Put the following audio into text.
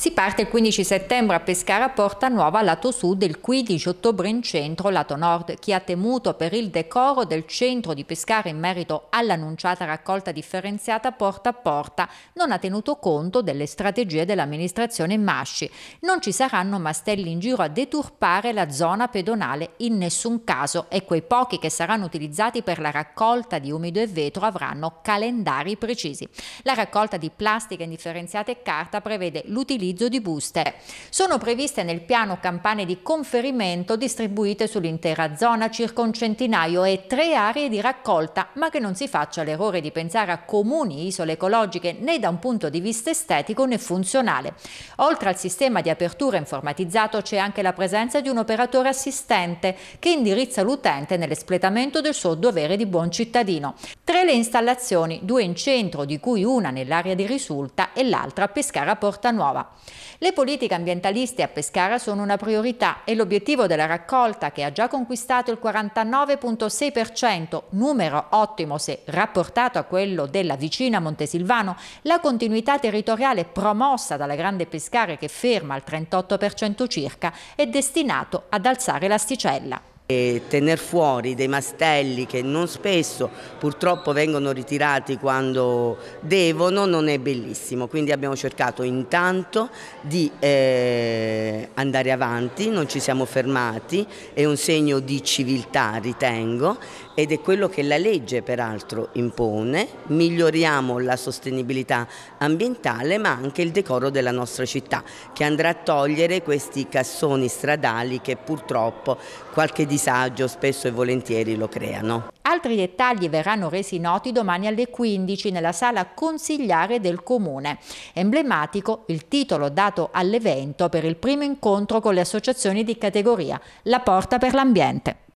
Si parte il 15 settembre a Pescara Porta Nuova lato sud il 15 ottobre in centro lato nord. Chi ha temuto per il decoro del centro di Pescara in merito all'annunciata raccolta differenziata porta a porta non ha tenuto conto delle strategie dell'amministrazione Masci. Non ci saranno mastelli in giro a deturpare la zona pedonale in nessun caso e quei pochi che saranno utilizzati per la raccolta di umido e vetro avranno calendari precisi. La raccolta di plastica indifferenziata e carta prevede l'utilizzo l'utilizzo di buste. Sono previste nel piano campane di conferimento distribuite sull'intera zona circa un centinaio e tre aree di raccolta, ma che non si faccia l'errore di pensare a comuni isole ecologiche né da un punto di vista estetico né funzionale. Oltre al sistema di apertura informatizzato c'è anche la presenza di un operatore assistente che indirizza l'utente nell'espletamento del suo dovere di buon cittadino. Tre le installazioni, due in centro di cui una nell'area di risulta e l'altra a Pescara Porta Nuova. Le politiche ambientaliste a Pescara sono una priorità e l'obiettivo della raccolta, che ha già conquistato il 49,6%, numero ottimo se rapportato a quello della vicina Montesilvano, la continuità territoriale promossa dalla Grande Pescara che ferma al 38% circa, è destinato ad alzare l'asticella. E tener fuori dei mastelli che non spesso purtroppo vengono ritirati quando devono non è bellissimo, quindi abbiamo cercato intanto di eh, andare avanti, non ci siamo fermati, è un segno di civiltà ritengo ed è quello che la legge peraltro impone, miglioriamo la sostenibilità ambientale ma anche il decoro della nostra città che andrà a togliere questi cassoni stradali che purtroppo qualche disegno disagio spesso e volentieri lo creano. Altri dettagli verranno resi noti domani alle 15 nella sala consigliare del Comune. Emblematico il titolo dato all'evento per il primo incontro con le associazioni di categoria, La Porta per l'Ambiente.